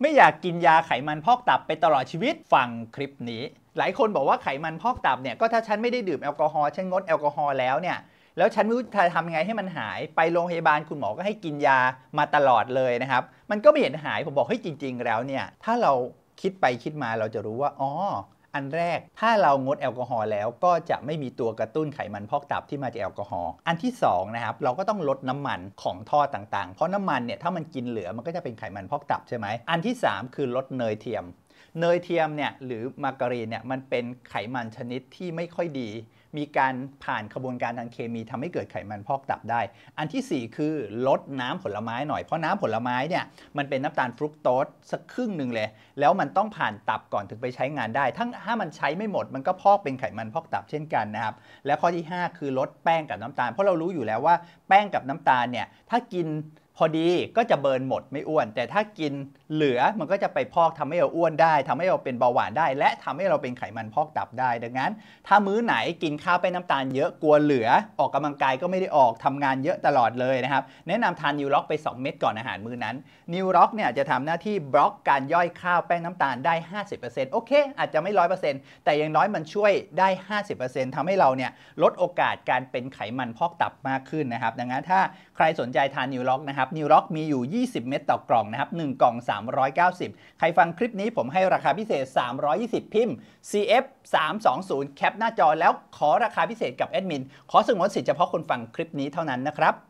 ไม่อยากกินยาไขมันพอกตับไปตลอดชีวิตฟังคลิปนี้ หลายคนบอกว่าไขมันพอกตับเนี่ยก็ถ้าฉันไม่ได้ดื่มแอลกอฮอล์ฉันงดแอลกอฮอล์แล้วเนี่ยแล้วฉันไม่รู้จะทำยังไงให้มันหาย ไปโรงพยาบาลคุณหมอก็ให้กินยามาตลอดเลยนะครับ มันก็ไม่เห็นหายผมบอกเฮ้ยจริง ๆ แล้วเนี่ยถ้าเราคิดไปคิดมาเราจะรู้ว่าอ๋ออันแรกถ้าเรางดแอลกอฮอล์แล้วก็จะไม่มีตัวกระตุ้นไขมันพอกตับที่มาจากแอลกอฮอล์ อันที่ 2 นะครับ เราก็ต้องลดน้ำมันของทอดต่างๆ เพราะน้ำมันเนี่ยถ้ามันกินเหลือมันก็จะเป็นไขมันพอกตับใช่ไหมอันที่ 3 คือลดเนยเทียมเนยเทียมเนี่ยหรือมาการีนเนี่ยมันเป็นไขมันชนิดที่ไม่ค่อยดี มีการผ่านกระบวนการทางเคมีทำให้เกิดไขมันพอกตับได้ อันที่ 4 คือลดน้ำผลไม้หน่อยเพราะน้ำผลไม้เนี่ยมันเป็นน้ำตาลฟรุกโตสสักครึ่งหนึ่งเลย แล้วมันต้องผ่านตับก่อนถึงไปใช้งานได้ ทั้งถ้ามันใช้ไม่หมด มันก็พอกเป็นไขมันพอกตับเช่นกันนะครับและข้อที่ 5 คือลดแป้งกับน้ำตาล เพราะเรารู้อยู่แล้วว่าแป้งกับน้ำตาลเนี่ยถ้ากินพอดีก็จะเบิร์นหมดไม่อ้วน แต่ถ้ากินเหลือมันก็จะไปพอกทำให้เราอ้วนได้ ทำให้เราเป็นเบาหวานได้ และทำให้เราเป็นไขมันพอกตับได้ ดังนั้น ถ้ามื้อไหนกินข้าวไปน้ำตาลเยอะกลัวเหลือออกกำลังกายก็ไม่ได้ออกทำงานเยอะตลอดเลยนะครับแนะนำทานนิวล็อกไป2เม็ดก่อนอาหารมื้อนั้นนิวล็อกเนี่ยจะทำหน้าที่บล็อกการย่อยข้าวแป้งน้ำตาลได้ 50%โอเค อาจจะไม่ร้อยเปอร์เซ็นต์แต่ยังน้อยมันช่วยได้ 50%ทำให้เราเนี่ยลดโอกาสการเป็นไขมันพอกตับมากขึ้นนะครับ ดังนั้นถ้าใครสนใจทานนิวล็อกนะครับนิวร็อกมีอยู่ 20 เม็ดต่อกล่องนะครับ 1 กล่อง 390 ใครฟังคลิปนี้ผมให้ราคาพิเศษ 320 พิมพ์ CF 320 แคปหน้าจอแล้วขอราคาพิเศษกับแอดมิน ขอสงวนสิทธิ์เฉพาะคนฟังคลิปนี้เท่านั้นนะครับ